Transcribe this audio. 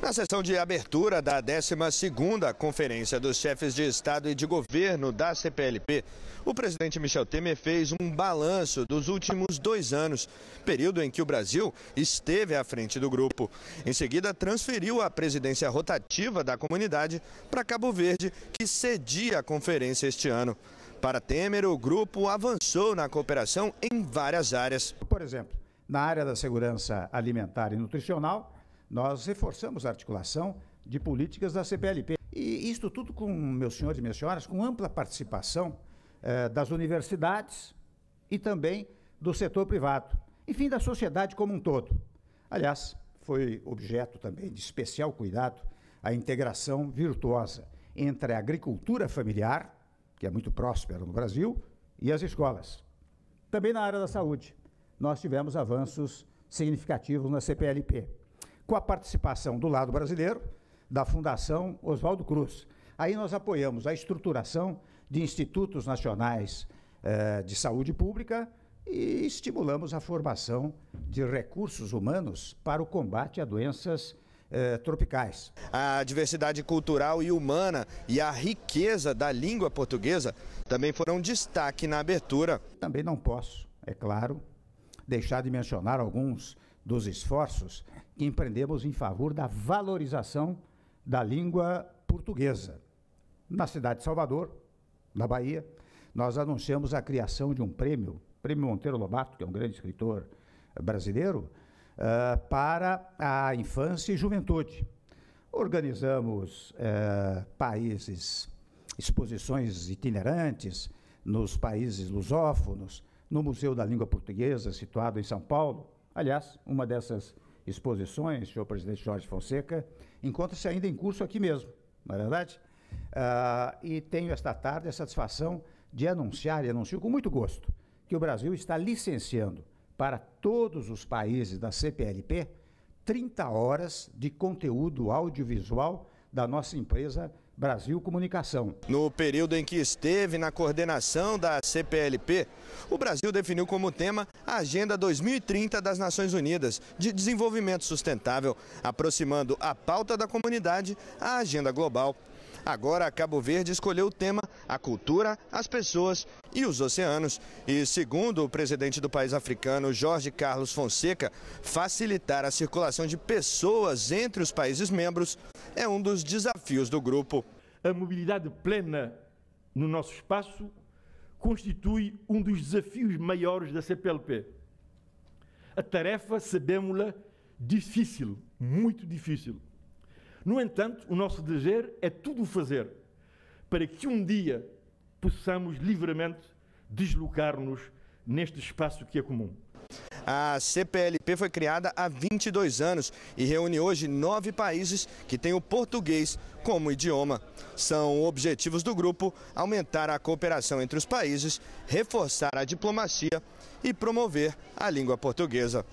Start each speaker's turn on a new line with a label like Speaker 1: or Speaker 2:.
Speaker 1: Na sessão de abertura da 12ª Conferência dos Chefes de Estado e de Governo da CPLP, o presidente Michel Temer fez um balanço dos últimos dois anos, período em que o Brasil esteve à frente do grupo. Em seguida, transferiu a presidência rotativa da comunidade para Cabo Verde, que cedia a conferência este ano. Para Temer, o grupo avançou na cooperação
Speaker 2: em várias áreas. Por exemplo, na área da segurança alimentar e nutricional, nós reforçamos a articulação de políticas da CPLP. E isto tudo com, meus senhores e minhas senhoras, com ampla participação eh, das universidades e também do setor privado, enfim, da sociedade como um todo. Aliás, foi objeto também de especial cuidado a integração virtuosa entre a agricultura familiar, que é muito próspera no Brasil, e as escolas. Também na área da saúde, nós tivemos avanços significativos na CPLP com a participação do lado brasileiro, da Fundação Oswaldo Cruz. Aí nós apoiamos a estruturação de institutos nacionais eh, de saúde pública e estimulamos a formação de recursos humanos para o combate a doenças eh, tropicais.
Speaker 1: A diversidade cultural e humana e a riqueza da língua portuguesa também foram destaque na abertura. Também
Speaker 2: não posso, é claro, deixar de mencionar alguns dos esforços que empreendemos em favor da valorização da língua portuguesa. Na cidade de Salvador, na Bahia, nós anunciamos a criação de um prêmio, Prêmio Monteiro Lobato, que é um grande escritor brasileiro, uh, para a infância e juventude. Organizamos uh, países, exposições itinerantes nos países lusófonos, no Museu da Língua Portuguesa, situado em São Paulo, Aliás, uma dessas exposições, senhor presidente Jorge Fonseca, encontra-se ainda em curso aqui mesmo, não é verdade? Uh, e tenho esta tarde a satisfação de anunciar, e anuncio com muito gosto, que o Brasil está licenciando para todos os países da CPLP 30 horas de conteúdo audiovisual da nossa empresa Brasil Comunicação.
Speaker 1: No período em que esteve na coordenação da CPLP, o Brasil definiu como tema a Agenda 2030 das Nações Unidas de Desenvolvimento Sustentável, aproximando a pauta da comunidade à agenda global. Agora, Cabo Verde escolheu o tema a cultura, as pessoas e os oceanos. E, segundo o presidente do país africano, Jorge Carlos Fonseca, facilitar a circulação de pessoas entre os países membros é um dos desafios do grupo. A mobilidade plena no nosso espaço constitui um dos desafios maiores da CPLP. A tarefa, sabemos-la, difícil, muito difícil. No entanto, o nosso desejo é tudo fazer para que um dia possamos livremente deslocar-nos neste espaço que é comum. A CPLP foi criada há 22 anos e reúne hoje nove países que têm o português como idioma. São objetivos do grupo aumentar a cooperação entre os países, reforçar a diplomacia e promover a língua portuguesa.